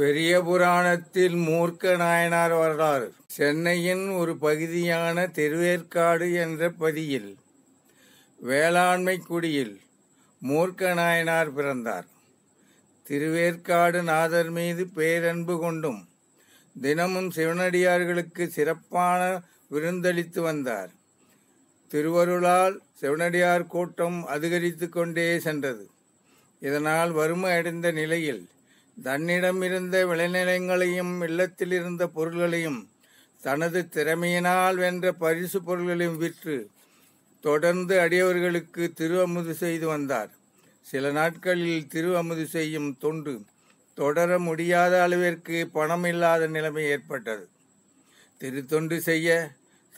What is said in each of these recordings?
பெரிய புராணத்தில் மூர்க்க நாயனார் வரலாறு சென்னையின் ஒரு பகுதியான திருவேற்காடு என்ற பதியில் வேளாண்மைக்குடியில் மூர்க்க நாயனார் பிறந்தார் திருவேற்காடு நாதர் மீது பேரன்பு கொண்டும் தினமும் சிவனடியார்களுக்கு சிறப்பான விருந்தளித்து வந்தார் திருவருளால் சிவனடியார் கூட்டம் அதிகரித்து கொண்டே சென்றது இதனால் வறுமை அடைந்த நிலையில் தன்னிடமிருந்த விளைநிலங்களையும் இருந்த பொருள்களையும் தனது திறமையினால் வென்ற பரிசு பொருள்களையும் விற்று தொடர்ந்து அடியவர்களுக்கு திருவமுது செய்து வந்தார் சில நாட்களில் திருவமுது செய்யும் தொண்டு தொடர முடியாத அளவிற்கு பணம் இல்லாத நிலைமை ஏற்பட்டது திருத்தொண்டு செய்ய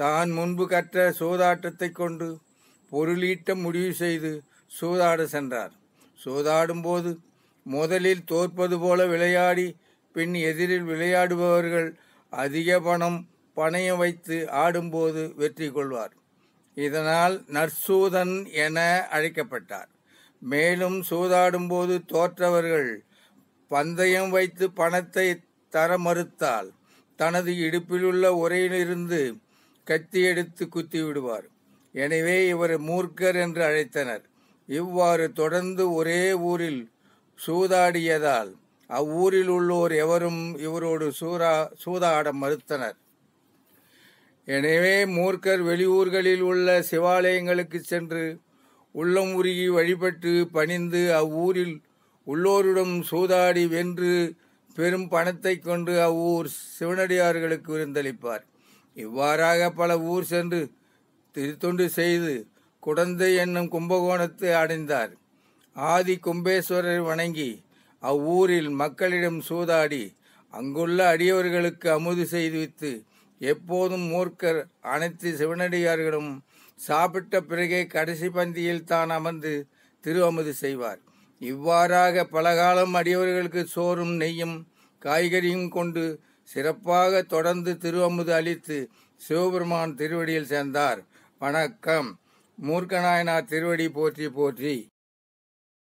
தான் முன்பு கற்ற சூதாட்டத்தை கொண்டு பொருளீட்ட முடிவு செய்து சூதாட சென்றார் சூதாடும்போது முதலில் தோற்பது போல விளையாடி பின் எதிரில் விளையாடுபவர்கள் அதிக பணம் பணையம் வைத்து ஆடும்போது வெற்றி கொள்வார் இதனால் நற்சூதன் என அழைக்கப்பட்டார் மேலும் சூதாடும்போது தோற்றவர்கள் பந்தயம் வைத்து பணத்தை தர மறுத்தால் தனது இடுப்பிலுள்ள உரையிலிருந்து கத்தி எடுத்து குத்தி விடுவார் எனவே இவர் மூர்க்கர் என்று அழைத்தனர் இவ்வாறு தொடர்ந்து ஒரே ஊரில் சூதாடியதால் அவ்வூரில் உள்ளோர் எவரும் இவரோடு சூறா சூதாட மறுத்தனர் எனவே மூர்க்கர் வெளியூர்களில் உள்ள சிவாலயங்களுக்கு சென்று உள்ளம் உருகி வழிபட்டு பணிந்து அவ்வூரில் உள்ளோரிடம் சூதாடி வென்று பெரும் பணத்தை கொண்டு அவ்வூர் சிவனடியார்களுக்கு விருந்தளிப்பார் இவ்வாறாக பல ஊர் சென்று திருத்தொண்டு செய்து குடந்தை என்னும் கும்பகோணத்தை அடைந்தார் ஆதி கும்பேஸ்வரர் வணங்கி அவ்வூரில் மக்களிடம் சூதாடி அங்குள்ள அடியவர்களுக்கு அமுது செய்துவித்து எப்போதும் மூர்க்கர் அனைத்து சிவனடியார்களும் சாப்பிட்ட பிறகே கடைசி பந்தியில் தான் அமர்ந்து திரு அமுது செய்வார் இவ்வாறாக பலகாலம் அடியவர்களுக்கு சோறும் நெய்யும் காய்கறியும் கொண்டு சிறப்பாக தொடர்ந்து திரு அமுது அளித்து சிவபெருமான் திருவடியில் சேர்ந்தார் வணக்கம் மூர்க்கநாயனார் திருவடி போற்றி போற்றி